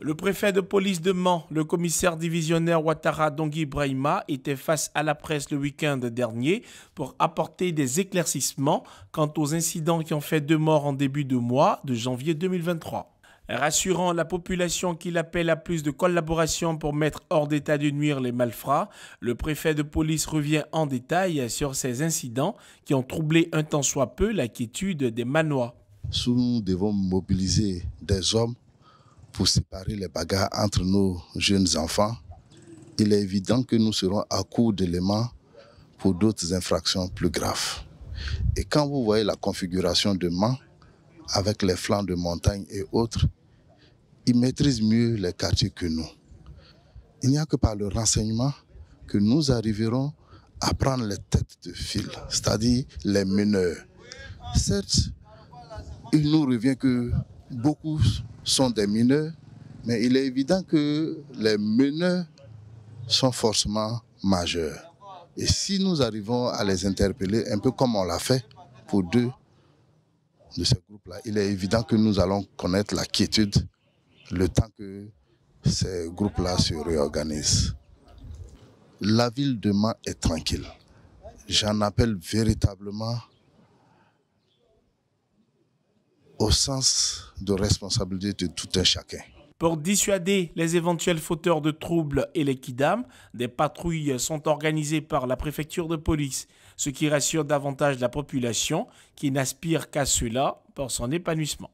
Le préfet de police de Mans, le commissaire divisionnaire Ouattara Dongui Brahima, était face à la presse le week-end dernier pour apporter des éclaircissements quant aux incidents qui ont fait deux morts en début de mois de janvier 2023 rassurant la population qu'il appelle à plus de collaboration pour mettre hors d'état de nuire les malfrats, le préfet de police revient en détail sur ces incidents qui ont troublé un temps soit peu la quiétude des Manois. nous devons mobiliser des hommes pour séparer les bagarres entre nos jeunes enfants, il est évident que nous serons à court d'éléments pour d'autres infractions plus graves. Et quand vous voyez la configuration de Mans, avec les flancs de montagne et autres, ils maîtrisent mieux les quartiers que nous. Il n'y a que par le renseignement que nous arriverons à prendre les têtes de fil, c'est-à-dire les meneurs. Certes, il nous revient que beaucoup sont des mineurs, mais il est évident que les mineurs sont forcément majeurs. Et si nous arrivons à les interpeller, un peu comme on l'a fait pour deux de ces groupes-là, il est évident que nous allons connaître la quiétude le temps que ces groupes-là se réorganisent. La ville demain est tranquille. J'en appelle véritablement au sens de responsabilité de tout un chacun. Pour dissuader les éventuels fauteurs de troubles et les kidam, des patrouilles sont organisées par la préfecture de police, ce qui rassure davantage la population qui n'aspire qu'à cela pour son épanouissement.